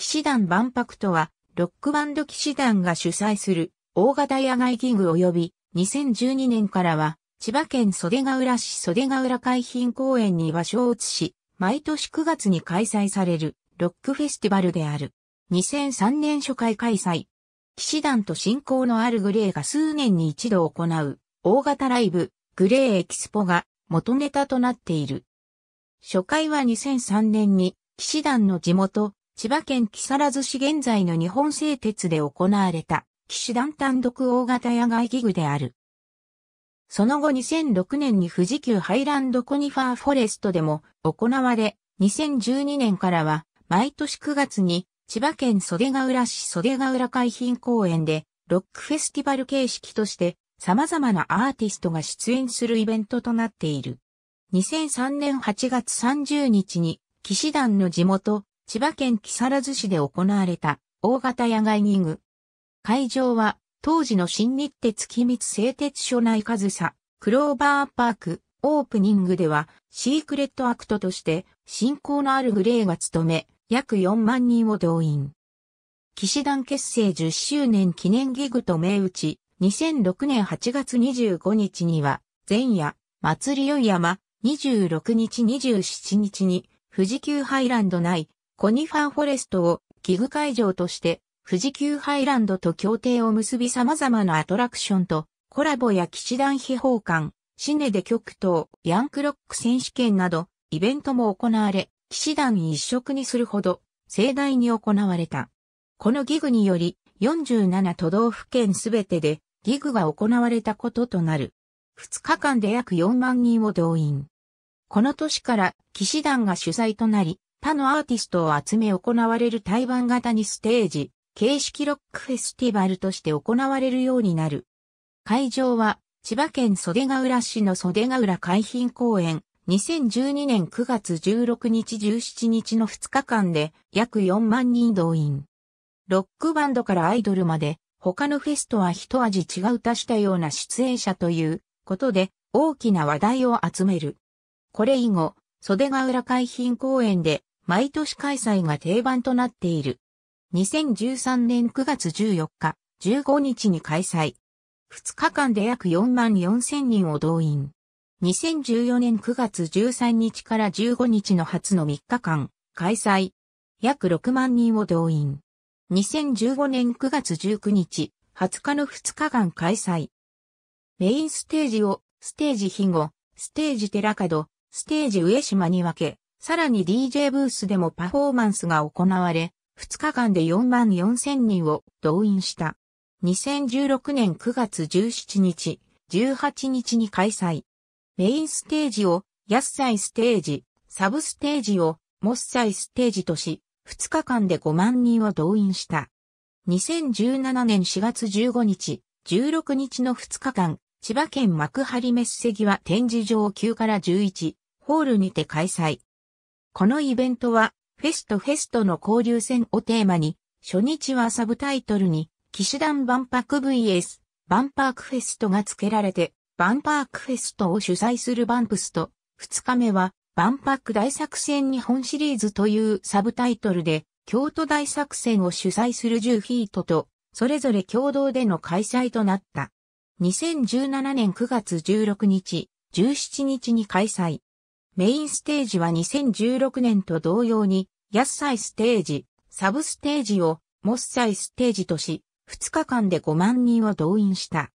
騎士団万博とは、ロックバンド騎士団が主催する大型野外ギグ及び2012年からは千葉県袖ヶ浦市袖ヶ浦海浜公園に場所を移し、毎年9月に開催されるロックフェスティバルである。2003年初回開催。騎士団と親交のあるグレーが数年に一度行う大型ライブグレーエキスポが元ネタとなっている。初回は2003年に騎士団の地元千葉県木更津市現在の日本製鉄で行われた、騎士団単独大型野外ギグである。その後2006年に富士急ハイランドコニファーフォレストでも行われ、2012年からは毎年9月に千葉県袖ヶ浦市袖ヶ浦海浜公園でロックフェスティバル形式として様々なアーティストが出演するイベントとなっている。2003年8月30日に騎士団の地元千葉県木更津市で行われた大型野外リング。会場は当時の新日鉄君津製鉄所内ズサ、クローバーパークオープニングではシークレットアクトとして信仰のあるグレーが務め約4万人を動員。騎士団結成10周年記念ギグと銘打ち2006年8月25日には前夜祭り宵山26日27日に富士急ハイランド内コニファンフォレストを器具会場として富士急ハイランドと協定を結び様々なアトラクションとコラボや騎士団秘宝館、シネで極東、ヤンクロック選手権などイベントも行われ、騎士団一色にするほど盛大に行われた。このギグにより47都道府県すべてでギグが行われたこととなる。2日間で約4万人を動員。この年から騎士団が主催となり、他のアーティストを集め行われる対湾型にステージ、形式ロックフェスティバルとして行われるようになる。会場は、千葉県袖ヶ浦市の袖ヶ浦海浜公園、2012年9月16日17日の2日間で約4万人動員。ロックバンドからアイドルまで、他のフェスとは一味違う足したような出演者ということで大きな話題を集める。これ以後、袖ヶ浦海浜公園で毎年開催が定番となっている。2013年9月14日、15日に開催。2日間で約4万4千人を動員。2014年9月13日から15日の初の3日間、開催。約6万人を動員。2015年9月19日、20日の2日間開催。メインステージを、ステージ日後、ステージ寺門、ステージ上島に分け、さらに DJ ブースでもパフォーマンスが行われ、2日間で4万4千人を動員した。2016年9月17日、18日に開催。メインステージを、安祭ステージ、サブステージを、モっサイステージとし、2日間で5万人を動員した。2017年4月15日、16日の2日間、千葉県幕張メッセ際展示場9から11、ホールにて開催。このイベントは、フェストフェストの交流戦をテーマに、初日はサブタイトルに、騎士団万博 VS、万博フェストが付けられて、万博フェストを主催するバンプスと、二日目は、万博大作戦日本シリーズというサブタイトルで、京都大作戦を主催する10フィートと、それぞれ共同での開催となった。2017年9月16日、17日に開催。メインステージは2016年と同様に、サイステージ、サブステージを、モッサイステージとし、2日間で5万人を動員した。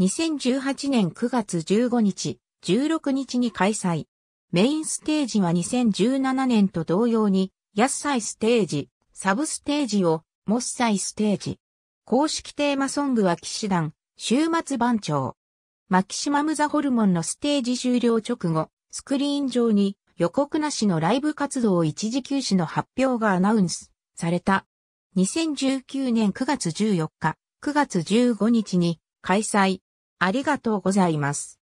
2018年9月15日、16日に開催。メインステージは2017年と同様に、サイステージ、サブステージを、モッサイステージ。公式テーマソングは騎士団、週末番長。マキシマムザホルモンのステージ終了直後、スクリーン上に予告なしのライブ活動一時休止の発表がアナウンスされた。2019年9月14日、9月15日に開催。ありがとうございます。